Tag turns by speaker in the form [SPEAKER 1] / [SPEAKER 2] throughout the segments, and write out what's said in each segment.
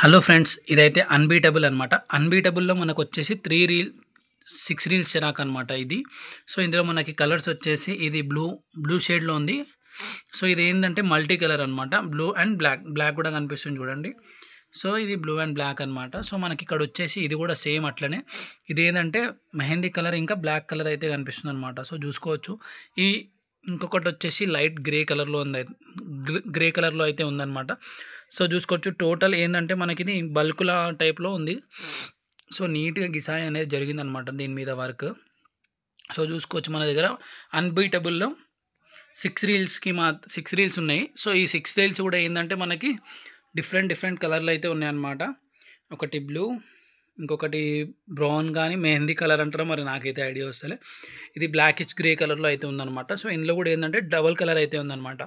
[SPEAKER 1] hello friends ఇదైతే unbeatable అనమాట అన్బీటబుల్లో మనకు వచ్చేసి త్రీ రీల్ సిక్స్ రీల్స్ చిరాక్ అనమాట ఇది సో ఇందులో మనకి కలర్స్ వచ్చేసి ఇది బ్లూ బ్లూ షేడ్లో ఉంది సో ఇది ఏంటంటే మల్టీ కలర్ అనమాట బ్లూ అండ్ బ్లాక్ బ్లాక్ కూడా కనిపిస్తుంది చూడండి సో ఇది బ్లూ అండ్ బ్లాక్ అనమాట సో మనకి ఇక్కడ వచ్చేసి ఇది కూడా సేమ్ అట్లనే ఇది ఏంటంటే మెహందీ కలర్ ఇంకా బ్లాక్ కలర్ అయితే కనిపిస్తుంది అనమాట సో చూసుకోవచ్చు ఈ ఇంకొకటి వచ్చేసి లైట్ గ్రే కలర్లో ఉంది గ్రే కలర్లో అయితే ఉందన్నమాట సో చూసుకోవచ్చు టోటల్ ఏంటంటే మనకిది బల్కుల టైప్లో ఉంది సో నీట్గా గిసాయి అనేది జరిగిందనమాట దీని మీద వర్క్ సో చూసుకోవచ్చు మన దగ్గర అన్బీటబుల్లో సిక్స్ రీల్స్కి మా సిక్స్ రీల్స్ ఉన్నాయి సో ఈ సిక్స్ రీల్స్ కూడా ఏంటంటే మనకి డిఫరెంట్ డిఫరెంట్ కలర్లు అయితే ఉన్నాయన్నమాట ఒకటి బ్లూ ఇంకొకటి బ్రౌన్ కానీ మెహందీ కలర్ అంటారా మరి నాకైతే ఐడియా వస్తలే ఇది బ్లాకిష్ గ్రే కలర్లో అయితే ఉందన్నమాట సో ఇందులో కూడా ఏంటంటే డబల్ కలర్ అయితే ఉందన్నమాట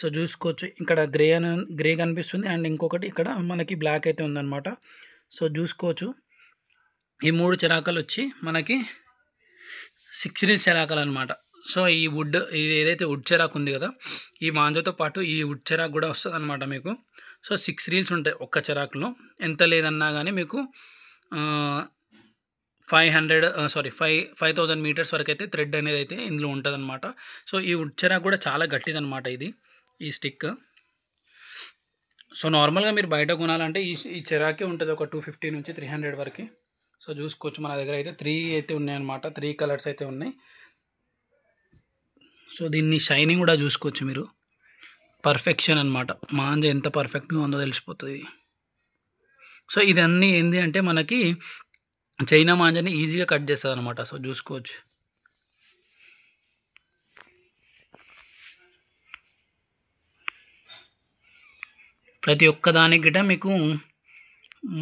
[SPEAKER 1] సో చూసుకోవచ్చు ఇక్కడ గ్రే అని గ్రే కనిపిస్తుంది అండ్ ఇంకొకటి ఇక్కడ మనకి బ్లాక్ అయితే ఉందన్నమాట సో చూసుకోవచ్చు ఈ మూడు చిరాకలు వచ్చి మనకి సిక్స్ ఇంచ్ చిరాకలు అనమాట సో ఈ వుడ్ ఇది ఏదైతే వుడ్ చెరాకు ఉంది కదా ఈ మాంజతో పాటు ఈ వుడ్ చెరాకు కూడా వస్తుంది అనమాట మీకు సో సిక్స్ రీల్స్ ఉంటాయి ఒక్క చిరాకులో ఎంత లేదన్నా కానీ మీకు five hundred sorry five five thousand metres వరకు అయితే థ్రెడ్ అనేది అయితే ఇందులో ఉంటుందన్నమాట సో ఈ వుడ్ చెరాకు కూడా చాలా గట్టిదనమాట ఇది ఈ స్టిక్ సో నార్మల్గా మీరు బయట కొనాలంటే ఈ ఈ చిరాకే ఉంటుంది ఒక టూ ఫిఫ్టీ నుంచి త్రీ హండ్రెడ్ వరకు సో చూసుకోవచ్చు మన దగ్గర అయితే త్రీ అయితే ఉన్నాయన్నమాట త్రీ కలర్స్ అయితే ఉన్నాయి సో దీన్ని షైనింగ్ కూడా చూసుకోవచ్చు మీరు పర్ఫెక్షన్ అనమాట మాంజ ఎంత పర్ఫెక్ట్గా ఉందో తెలిసిపోతుంది సో ఇదన్నీ ఏంటి అంటే మనకి చైనా మాంజని ఈజీగా కట్ చేస్తుంది అనమాట సో చూసుకోవచ్చు ప్రతి ఒక్కదానికి గిట మీకు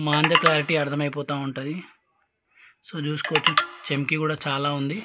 [SPEAKER 1] మాంద క్లారిటీ అర్థమైపోతూ ఉంటుంది సో చూసుకోవచ్చు చెంకి కూడా చాలా ఉంది